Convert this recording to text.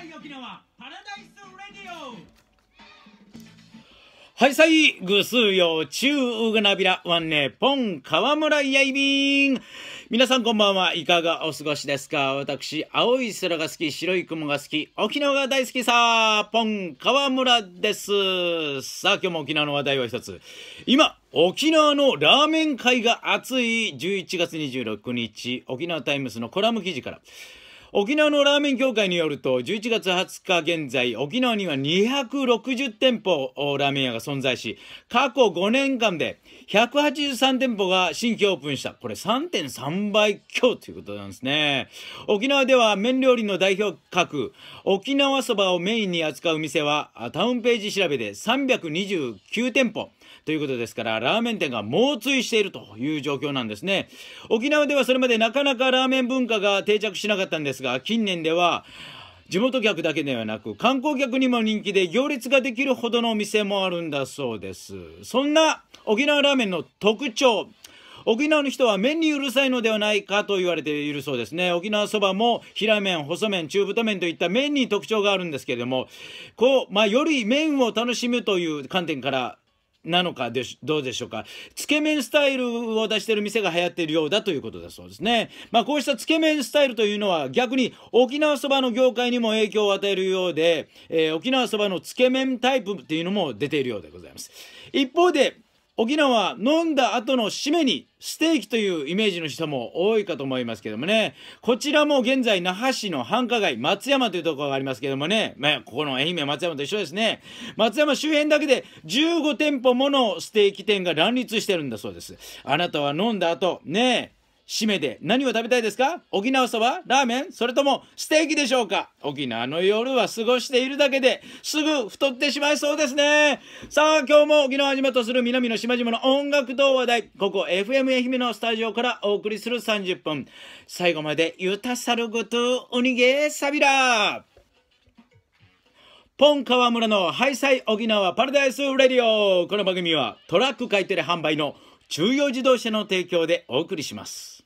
台沖縄パラダイスレディオはいさいぐすうよちゅうぐなびらわんねぽん川村やいびん皆さんこんばんはいかがお過ごしですか私青い空が好き白い雲が好き沖縄が大好きさぽん川村ですさあ今日も沖縄の話題は一つ今沖縄のラーメン会が熱い11月26日沖縄タイムスのコラム記事から沖縄のラーメン協会によると11月20日現在沖縄には260店舗ラーメン屋が存在し過去5年間で183店舗が新規オープンしたこれ3.3倍強ということなんですね沖縄では麺料理の代表格沖縄そばをメインに扱う店はタウンページ調べで329店舗ということですからラーメン店が猛追しているという状況なんですね沖縄ではそれまでなかなかラーメン文化が定着しなかったんですですが、近年では、地元客だけではなく、観光客にも人気で行列ができるほどのお店もあるんだそうです。そんな沖縄ラーメンの特徴、沖縄の人は麺にうるさいのではないかと言われているそうですね。沖縄そばも平麺、細麺、中太麺といった麺に特徴があるんですけれども、こう、まあ、より麺を楽しむという観点から、なのかでどうでしょうかつけ麺スタイルを出してる店が流行っているようだということだそうですねまあこうしたつけ麺スタイルというのは逆に沖縄そばの業界にも影響を与えるようで、えー、沖縄そばのつけ麺タイプっていうのも出ているようでございます一方で沖縄飲んだ後の締めにステーキというイメージの人も多いかと思いますけどもね。こちらも現在那覇市の繁華街松山というところがありますけどもね。まあ、ここの愛媛松山と一緒ですね。松山周辺だけで15店舗ものステーキ店が乱立してるんだそうです。あなたは飲んだ後、ね締めで何を食べたいですか沖縄そばラーメンそれともステーキでしょうか沖縄の夜は過ごしているだけですぐ太ってしまいそうですね。さあ、今日も沖縄島とする南の島々の音楽と話題、ここ FM 愛媛のスタジオからお送りする30分。最後までゆたさるごとおにげさびらポン川村のハイサイ沖縄パラダイスレディオこの番組はトラック買い手で販売の中央自動車の提供でお送りします。